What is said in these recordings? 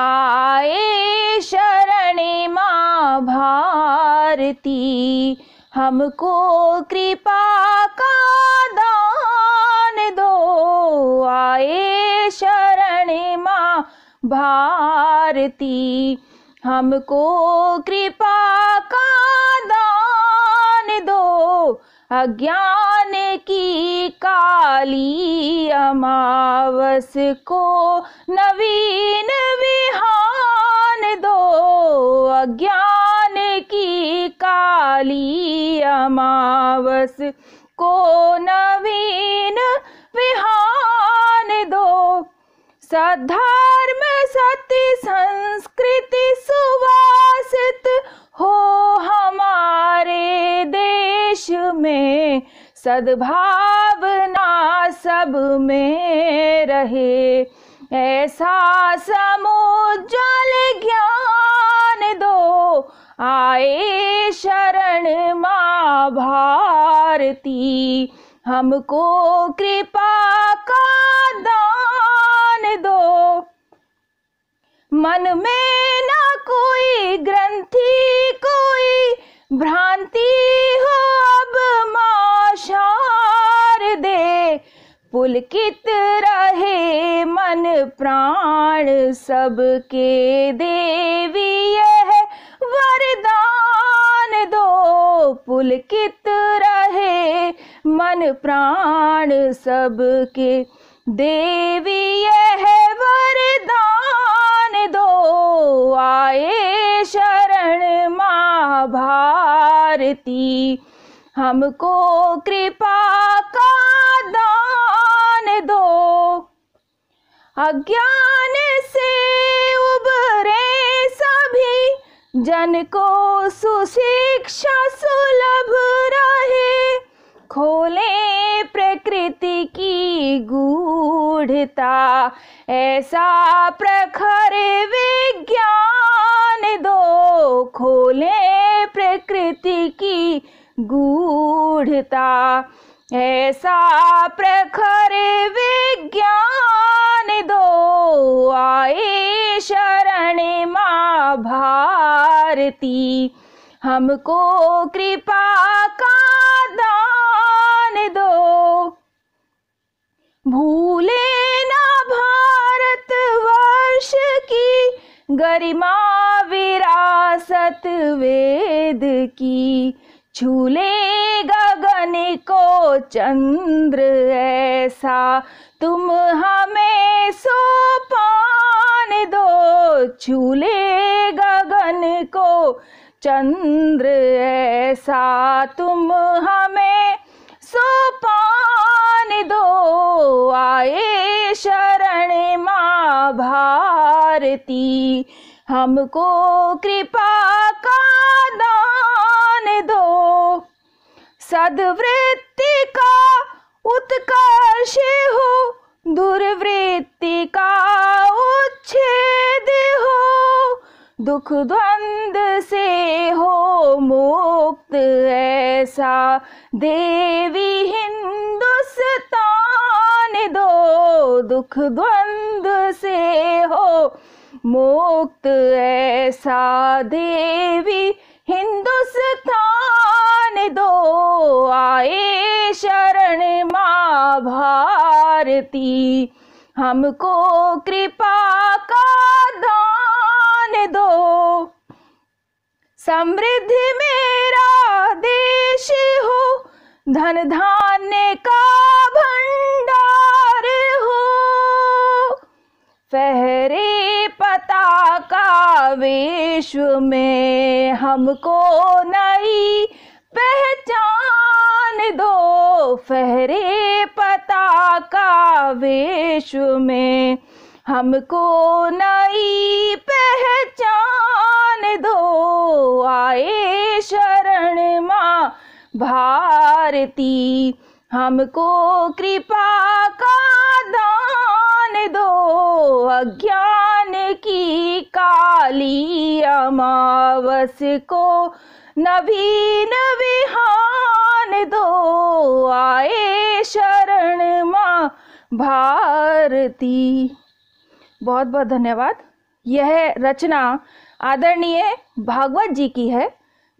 आए शरण माँ भारती हमको कृपा का दान दो आए शरण माँ भारती हमको कृपा का दान दो अज्ञान की काली अमावस को नवीन नवी अज्ञान की काली अमावस को नवीन विहान दो सद्धर्म सती संस्कृति सुवासित हो हमारे देश में सद्भावना सब में रहे ऐसा समुज्जल ज्ञान आए शरण माँ भारती हमको कृपा का दान दो मन में ना कोई ग्रंथि कोई भ्रांति हो अब माशार दे पुलकित रहे मन प्राण सबके देवी है पुलकित रहे मन प्राण सबके देवी यह वरदान दो आए शरण माँ भारती हमको कृपा का दान दो अज्ञान से जन को सुशिक्षा सुलभ रहे खोले प्रकृति की गूढ़ता ऐसा प्रखर विज्ञान दो खोले प्रकृति की गूढ़ता ऐसा प्रखर विज्ञान दो आए शरण माँ भारती हमको कृपा का दान दो भूले ना भारत वर्ष की गरिमा विरासत वेद की झूले गगन को चंद्र ऐसा तुम हमें सो पा दो चूले गगन को चंद्र ऐसा तुम हमें सोपान दो आए शरण माँ भारती हमको कृपा का दान दो सदवृत्ति का उत्कर्ष हो दुर्वृत्ति का खेद हो दुख द्वंद से हो मुक्त ऐसा देवी हिंदुस्तान दो दुख द्वंद से हो मुक्त ऐसा देवी हिंदुस्तान दो आए शरण माँ भारती हमको कृपा का दान दो समृद्धि मेरा देश हो धन धान्य का भंडार हो फहरे पता का विश्व में हमको नई पहचान दो फहरे सता का वेश में हमको नई पहचान दो आए शरण माँ भारती हमको कृपा का दान दो अज्ञान की काली अमावस को नवीन विहार भारती बहुत बहुत धन्यवाद यह रचना आदरणीय भागवत जी की है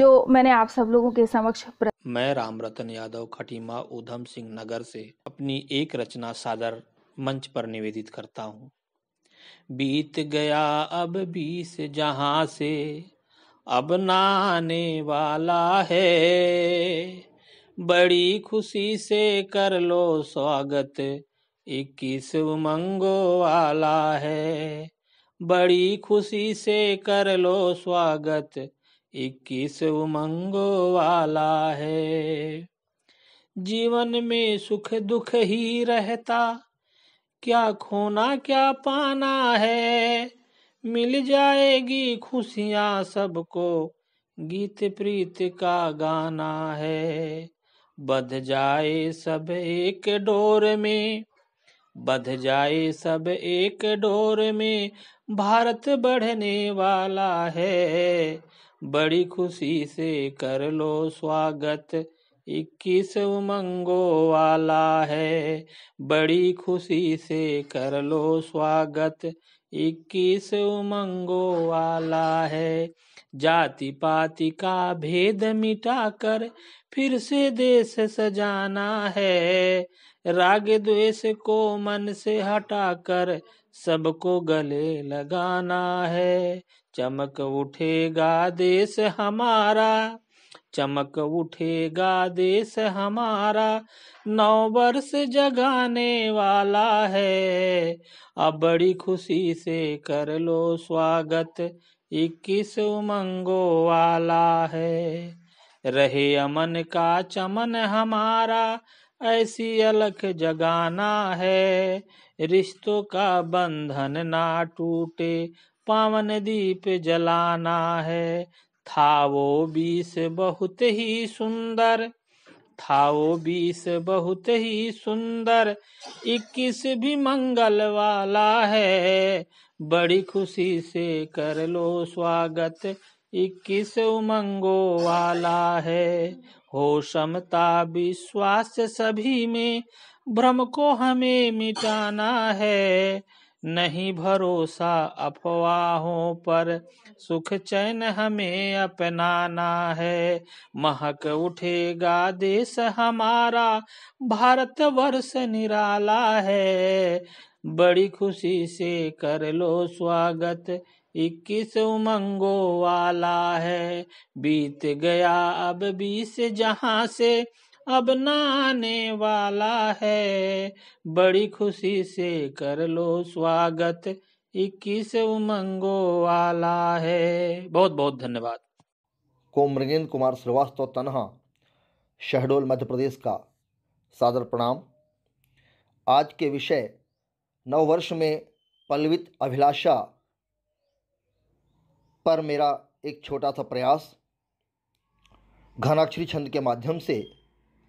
जो मैंने आप सब लोगों के समक्ष मैं राम रतन यादव खटीमा उधम सिंह नगर से अपनी एक रचना सादर मंच पर निवेदित करता हूँ बीत गया अब बीस जहाँ से अब नाने वाला है बड़ी खुशी से कर लो स्वागत इक्कीस उमंगो वाला है बड़ी खुशी से कर लो स्वागत इक्कीस उमंगो वाला है जीवन में सुख दुख ही रहता क्या खोना क्या पाना है मिल जाएगी खुशियां सबको गीत प्रीत का गाना है बध जाए सब एक डोर में बध जाए सब एक डोर में भारत बढ़ने वाला है बड़ी खुशी से कर लो स्वागत इक्कीस उमंगो वाला है बड़ी खुशी से कर लो स्वागत इक्कीस उमंगो वाला है जाति पाति का भेद मिटाकर फिर से देश सजाना है राग द्वेष को मन से हटाकर सबको गले लगाना है चमक उठेगा देश हमारा चमक उठेगा देश हमारा नौ वर्ष जगाने वाला है अब बड़ी खुशी से कर लो स्वागत इक्कीस उमंगो वाला है रहे अमन का चमन हमारा ऐसी अलख जगाना है रिश्तों का बंधन ना टूटे पावन दीप जलाना है था वो बीस बहुत ही सुंदर था वो बीस बहुत ही सुंदर इक्कीस भी मंगल वाला है बड़ी खुशी से कर लो स्वागत इक्कीस उमंगो वाला है हो समता विश्वास सभी में भ्रम को हमें मिटाना है नहीं भरोसा अफवाहों पर सुख चैन हमें अपनाना है महक उठेगा देश हमारा भारत वर्ष निराला है बड़ी खुशी से कर लो स्वागत इक्कीस उमंगो वाला है बीत गया अब बीस जहां से अब नाने वाला है बड़ी खुशी से कर लो स्वागत इक्कीस उमंगो वाला है बहुत बहुत धन्यवाद को मृगेंद्र कुमार श्रीवास्तव तन्हा शहडोल मध्य प्रदेश का सादर प्रणाम आज के विषय नववर्ष में पलवित अभिलाषा पर मेरा एक छोटा सा प्रयास घनाक्षरी छंद के माध्यम से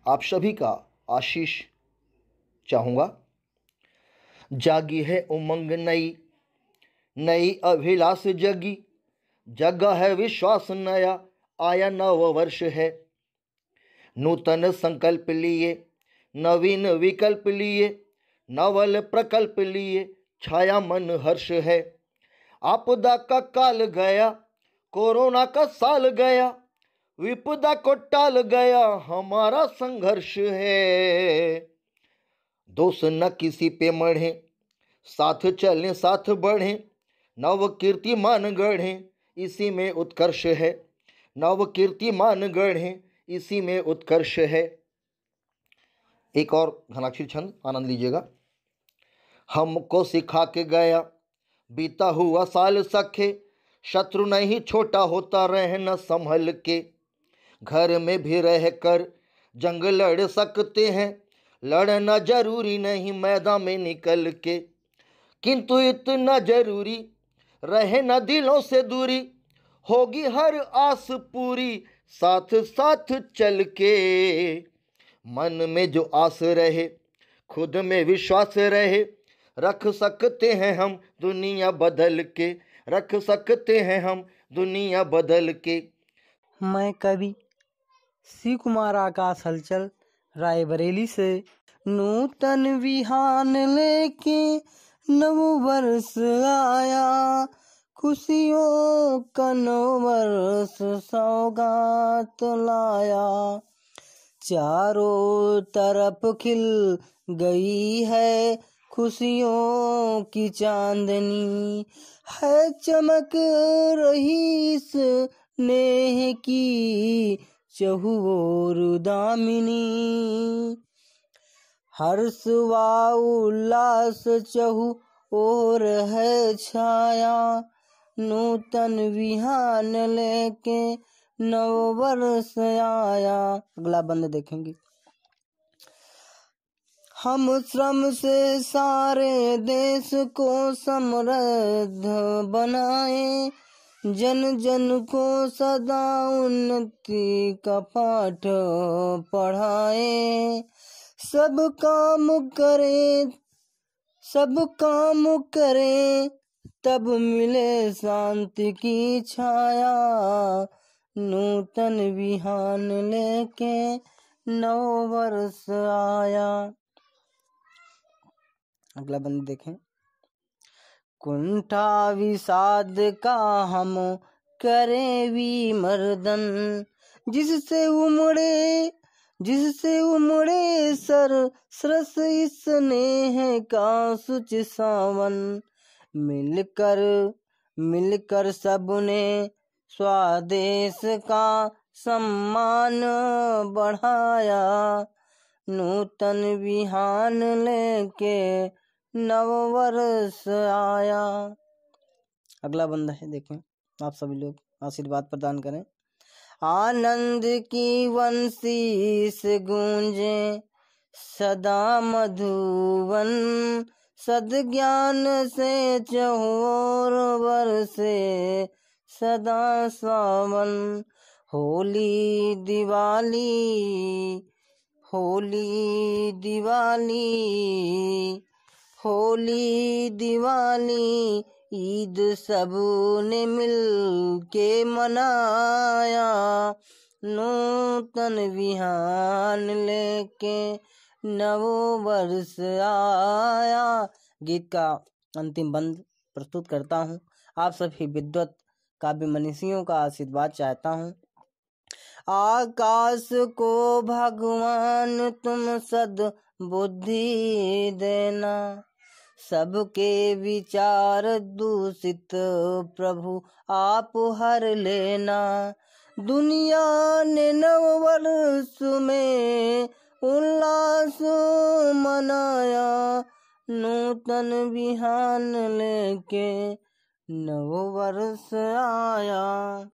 आप सभी का आशीष चाहूँगा जागी है उमंग नई नई अभिलाष जगी जगा है विश्वास नया आया नव वर्ष है नूतन संकल्प लिए नवीन विकल्प लिए नवल प्रकल्प लिए छाया मन हर्ष है आपदा का काल गया कोरोना का साल गया विपदा को टाल गया हमारा संघर्ष है दोष न किसी पे मढ़े साथ चलने साथ बढ़े नव कीर्तिमान गढ़े इसी में उत्कर्ष है नव कीर्तिमान गढ़े इसी में उत्कर्ष है एक और घनाक्षर छंद आनंद लीजिएगा हमको सिखा के गया बीता हुआ साल सखे शत्रु नहीं छोटा होता रहना संभल के घर में भी रह कर जंग लड़ सकते हैं लड़ना जरूरी नहीं मैदान में निकल के किंतु इतना जरूरी रहे न दिलों से दूरी होगी हर आस पूरी साथ साथ चल के मन में जो आस रहे खुद में विश्वास रहे रख सकते हैं हम दुनिया बदल के रख सकते हैं हम दुनिया बदल के मैं कभी शिव कुमार आकाश हलचल रायबरेली से नूतन विहान लेके नव वर्ष आया खुशियों का नव वर्ष सौगात लाया चारों तरफ खिल गई है खुशियों की चांदनी है चमक रही स्नेह नेह की चहुओर दामिनी हर्ष वा उल्लास चहु और है छाया नूतन विहान लेके नव वर्ष आया अगला बंद देखेंगे हम श्रम से सारे देश को समृद्ध बनाए जन जन को सदा उन्नति का पाठ पढ़ाए सब काम करे सब काम करे तब मिले शांति की छाया नूतन विहान लेके नव वर्ष आया अगला बंद देखें कुंठा विषाद का हम करें मर्दन जिससे उमड़े जिससे उमड़े सर सरस स्नेह का सुच सावन मिलकर मिलकर सबने स्वादेश का सम्मान बढ़ाया नूतन विहान लेके नव वर्ष आया अगला बंदा है देखें आप सभी लोग आशीर्वाद प्रदान करें आनंद की वंशी से गूंजे सदा मधुवन सद ज्ञान से चहोर वर्षे सदा सावन होली दिवाली होली दिवाली होली दिवाली ईद सब ने मिल के मनाया नूतन विहान लेके नव वर्ष आया गीत का अंतिम बंद प्रस्तुत करता हूँ आप सभी विद्वत काव्य मनीषियों का आशीर्वाद चाहता हूँ आकाश को भगवान तुम सद बुद्धि देना सबके विचार दूषित प्रभु आप हर लेना दुनिया ने नव वर्ष में उल्लास मनाया नूतन विहान लेके नव वर्ष आया